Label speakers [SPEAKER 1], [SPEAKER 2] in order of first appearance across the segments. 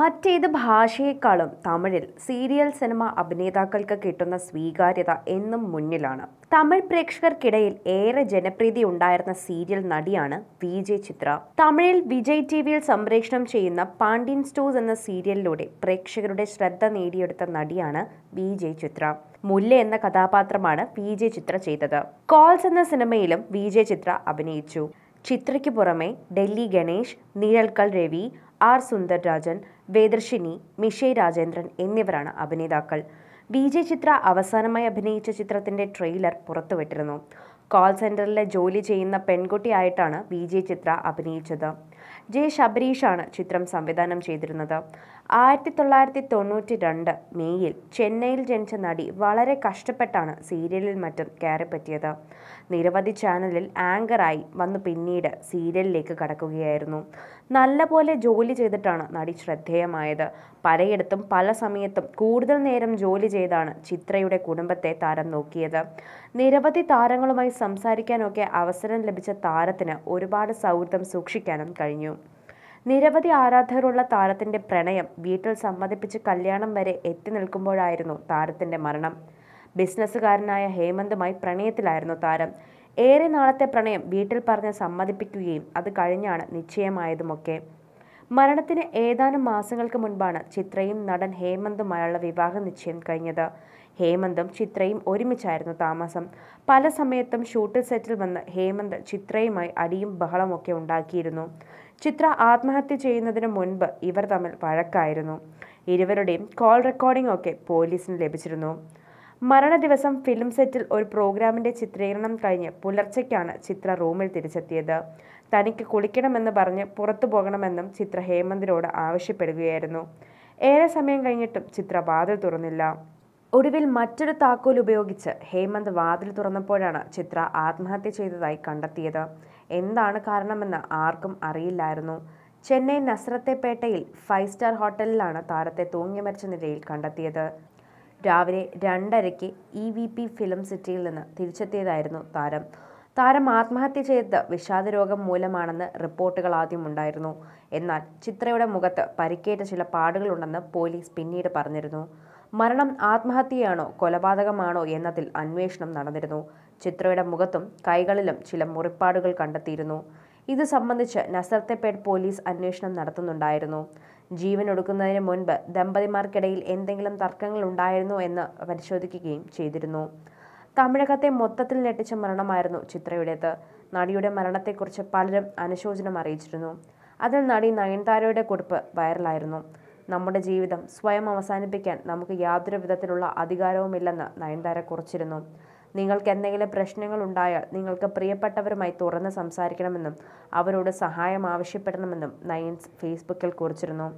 [SPEAKER 1] മറ്റേത് ഭാഷയെക്കാളും തമിഴിൽ serial cinema അഭിനേതാക്കൾക്ക് കിട്ടുന്ന സ്വീകാര്യത എന്നും മുന്നിലാണ് തമിഴ് പ്രേക്ഷകർക്കിടയിൽ ഏറെ ജനപ്രീതി ഉണ്ടായിരുന്ന സീരിയൽ നടിയാണ് വിജയ് ചിത്ര തമിഴിൽ വിജയ് ടി വിയിൽ സംപ്രേഷണം ചെയ്യുന്ന പാണ്ഡ്യൻ സ്റ്റോസ് എന്ന സീരിയലിലൂടെ പ്രേക്ഷകരുടെ ശ്രദ്ധ നേടിയെടുത്ത നടിയാണ് വിജയ് ചിത്ര മുല്ല എന്ന കഥാപാത്രമാണ് വിജയ് ചിത്ര ചെയ്തത് കോൾസ് എന്ന സിനിമയിലും വിജയ് ചിത്ര അഭിനയിച്ചു ചിത്രയ്ക്ക് പുറമെ ഡൽഹി ഗണേഷ് നിഴൽക്കൽ രവി ആർ സുന്ദർരാജൻ വേദർശിനി മിഷേ രാജേന്ദ്രൻ എന്നിവരാണ് അഭിനേതാക്കൾ ജെ ചിത്ര അവസാനമായി അഭിനയിച്ച ചിത്രത്തിന്റെ ട്രെയിലർ പുറത്തുവിട്ടിരുന്നു കോൾ സെന്ററിലെ ജോലി ചെയ്യുന്ന പെൺകുട്ടിയായിട്ടാണ് ജെ ചിത്ര അഭിനയിച്ചത് ജെ ശബരീഷാണ് ചിത്രം സംവിധാനം ചെയ്തിരുന്നത് ആയിരത്തി തൊള്ളായിരത്തി തൊണ്ണൂറ്റി രണ്ട് മെയ്യിൽ ചെന്നൈയിൽ ജനിച്ച നടി വളരെ കഷ്ടപ്പെട്ടാണ് സീരിയലിൽ മറ്റും കയറിപ്പറ്റിയത് നിരവധി ചാനലിൽ ആങ്കറായി വന്നു പിന്നീട് സീരിയലിലേക്ക് കടക്കുകയായിരുന്നു നല്ലപോലെ ജോലി ചെയ്തിട്ടാണ് നടി ശ്രദ്ധേയമായത് പലയിടത്തും പല സമയത്തും കൂടുതൽ നേരം ജോലി ചെയ്താണ് ചിത്രയുടെ കുടുംബത്തെ താരം നോക്കിയത് നിരവധി താരങ്ങളുമായി സംസാരിക്കാനൊക്കെ അവസരം ലഭിച്ച താരത്തിന് ഒരുപാട് സൗഹൃദം സൂക്ഷിക്കാനും കഴിഞ്ഞു നിരവധി ആരാധകരുള്ള താരത്തിന്റെ പ്രണയം വീട്ടിൽ സമ്മതിപ്പിച്ച് കല്യാണം വരെ എത്തി നിൽക്കുമ്പോഴായിരുന്നു താരത്തിന്റെ മരണം ബിസിനസ്സുകാരനായ ഹേമന്തുമായി പ്രണയത്തിലായിരുന്നു താരം ഏറെ നാളത്തെ പ്രണയം വീട്ടിൽ പറഞ്ഞ് സമ്മതിപ്പിക്കുകയും അത് കഴിഞ്ഞാണ് നിശ്ചയമായതുമൊക്കെ മരണത്തിന് ഏതാനും മാസങ്ങൾക്ക് മുൻപാണ് ചിത്രയും നടൻ ഹേമന്തുമായുള്ള വിവാഹ നിശ്ചയം കഴിഞ്ഞത് ഹേമന്തും ചിത്രയും ഒരുമിച്ചായിരുന്നു താമസം പല സമയത്തും ഷൂട്ടിൽ സെറ്റിൽ വന്ന് ഹേമന്ത് ചിത്രയുമായി അടിയും ബഹളമൊക്കെ ഉണ്ടാക്കിയിരുന്നു ചിത്ര ആത്മഹത്യ ചെയ്യുന്നതിന് മുൻപ് ഇവർ തമ്മിൽ വഴക്കായിരുന്നു ഇരുവരുടെയും കോൾ റെക്കോർഡിംഗ് ഒക്കെ പോലീസിന് ലഭിച്ചിരുന്നു മരണദിവസം ഫിലിം സെറ്റിൽ ഒരു പ്രോഗ്രാമിൻ്റെ ചിത്രീകരണം കഴിഞ്ഞ് പുലർച്ചയ്ക്കാണ് ചിത്ര റൂമിൽ തിരിച്ചെത്തിയത് തനിക്ക് കുളിക്കണമെന്ന് പറഞ്ഞ് പുറത്തു പോകണമെന്നും ചിത്ര ഹേമന്തിനോട് ആവശ്യപ്പെടുകയായിരുന്നു ഏറെ സമയം കഴിഞ്ഞിട്ടും ചിത്ര വാതിൽ തുറന്നില്ല ഒടുവിൽ മറ്റൊരു താക്കോൽ ഉപയോഗിച്ച് ഹേമന്ത് വാതിൽ തുറന്നപ്പോഴാണ് ചിത്ര ആത്മഹത്യ ചെയ്തതായി കണ്ടെത്തിയത് എന്താണ് കാരണമെന്ന് ആർക്കും അറിയില്ലായിരുന്നു ചെന്നൈ നസ്രത്തെപ്പേട്ടയിൽ ഫൈവ് സ്റ്റാർ ഹോട്ടലിലാണ് താരത്തെ തൂങ്ങി മരിച്ച നിലയിൽ കണ്ടെത്തിയത് രാവിലെ രണ്ടരയ്ക്ക് ഇ വി പി ഫിലിം സിറ്റിയിൽ നിന്ന് തിരിച്ചെത്തിയതായിരുന്നു താരം താരം ആത്മഹത്യ ചെയ്തത് വിഷാദരോഗം മൂലമാണെന്ന് റിപ്പോർട്ടുകൾ ആദ്യം ഉണ്ടായിരുന്നു എന്നാൽ ചിത്രയുടെ മുഖത്ത് പരിക്കേറ്റ ചില പാടുകളുണ്ടെന്ന് പോലീസ് പിന്നീട് പറഞ്ഞിരുന്നു മരണം ആത്മഹത്യയാണോ കൊലപാതകമാണോ എന്നതിൽ അന്വേഷണം നടന്നിരുന്നു ചിത്രയുടെ മുഖത്തും കൈകളിലും ചില മുറിപ്പാടുകൾ കണ്ടെത്തിയിരുന്നു ഇത് സംബന്ധിച്ച് നസർത്തേപ്പേട്ട് പോലീസ് അന്വേഷണം നടത്തുന്നുണ്ടായിരുന്നു ജീവനൊടുക്കുന്നതിന് മുൻപ് ദമ്പതിമാർക്കിടയിൽ എന്തെങ്കിലും തർക്കങ്ങൾ ഉണ്ടായിരുന്നു എന്ന് പരിശോധിക്കുകയും ചെയ്തിരുന്നു തമിഴകത്തെ മൊത്തത്തിൽ ഞെട്ടിച്ച മരണമായിരുന്നു ചിത്രയുടേത് നടിയുടെ മരണത്തെക്കുറിച്ച് പലരും അനുശോചനം അറിയിച്ചിരുന്നു അതിൽ നടി നയൻതാരയുടെ കുറിപ്പ് വൈറലായിരുന്നു നമ്മുടെ ജീവിതം സ്വയം അവസാനിപ്പിക്കാൻ നമുക്ക് യാതൊരു വിധത്തിലുള്ള അധികാരവുമില്ലെന്ന് നയൻതാര കുറിച്ചിരുന്നു നിങ്ങൾക്ക് എന്തെങ്കിലും പ്രശ്നങ്ങൾ ഉണ്ടായാൽ നിങ്ങൾക്ക് പ്രിയപ്പെട്ടവരുമായി തുറന്ന് സംസാരിക്കണമെന്നും അവരോട് സഹായം ആവശ്യപ്പെടണമെന്നും നയൻസ് ഫേസ്ബുക്കിൽ കുറിച്ചിരുന്നു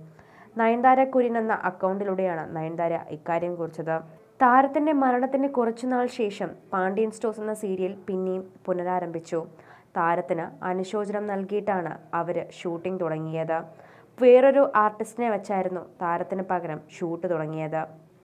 [SPEAKER 1] നയൻതാര കുര്യൻ എന്ന അക്കൗണ്ടിലൂടെയാണ് നയൻതാര ഇക്കാര്യം കുറിച്ചത് താരത്തിൻ്റെ മരണത്തിന് കുറച്ചുനാൾ ശേഷം പാണ്ഡ്യൻ സ്റ്റോസ് എന്ന സീരിയൽ പിന്നെയും പുനരാരംഭിച്ചു താരത്തിന് അനുശോചനം നൽകിയിട്ടാണ് അവർ ഷൂട്ടിംഗ് തുടങ്ങിയത് വേറൊരു ആർട്ടിസ്റ്റിനെ വെച്ചായിരുന്നു താരത്തിന് പകരം ഷൂട്ട് തുടങ്ങിയത്